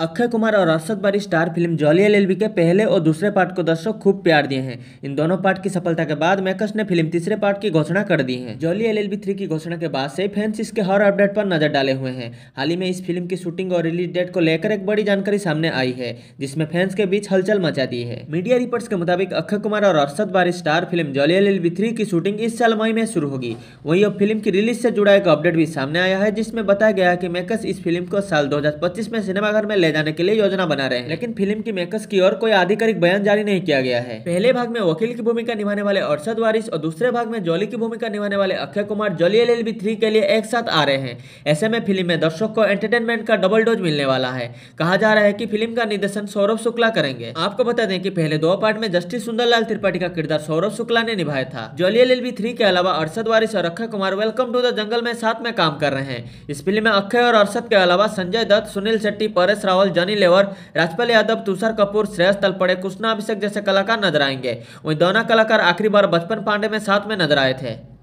अक्षय कुमार और अरसद बारी star film Jolly L के पहले और दूसरे पार्ट को दर्शक खूब प्यार दिए हैं इन दोनों पार्ट की सफलता के बाद मैकस ने फिल्म तीसरे पार्ट की घोषणा कर दी है जॉली एल एल थ्री की घोषणा के बाद से फैंस इसके हर अपडेट पर नजर डाले हुए हैं हाल ही में इस फिल्म की शूटिंग और रिलीज डेट को लेकर एक बड़ी जानकारी सामने आई है जिसमें फैंस के बीच हलचल मचा दी है मीडिया रिपोर्ट के मुताबिक अक्षय कुमार और अरसद बारी star film Jolly L L three की शूटिंग इस साल मई में शुरू होगी वही अब फिल्म की रिलीज से जुड़ा एक अपडेट भी सामने आया है जिसमें बताया गया है कि मैकस इस फिल्म को साल दो में सिनेमाघर में ले जाने के लिए योजना बना रहे हैं लेकिन फिल्म की मेकर्स की ओर कोई आधिकारिक बयान जारी नहीं किया गया है पहले भाग में वकील की भूमिका निभाने वाले अरसद वारिस और दूसरे भाग में जॉली की भूमिका निभाने वाले Akshay Kumar Jolly L three के लिए एक साथ आ रहे हैं ऐसे में फिल्म में दर्शक को एंटरटेनमेंट का डबल डोज मिलने वाला है कहा जा रहा है की फिल्म का निर्देशन सौरभ शुक्ला करेंगे आपको बता दें की पहले दो पार्ट में जस्टिस सुंदरलाल त्रिपाठी का किरदार सौरभ शुक्ला ने निभाया था जॉली एल थ्री के अलावा अरशद वारिस और Akshay Kumar welcome to the jungle में साथ में काम कर रहे हैं इस फिल्म में अक्षय और अरसद के अलावा संजय दत्त सुनील शेट्टी परेश राव रावल जनी लेवर राजपाल यादव तुषार कपूर श्रेयस तलपड़े कृष्णा अभिषेक जैसे कलाकार नजर आएंगे वहीं दोनों कलाकार आखिरी बार बचपन पांडे में साथ में नजर आए थे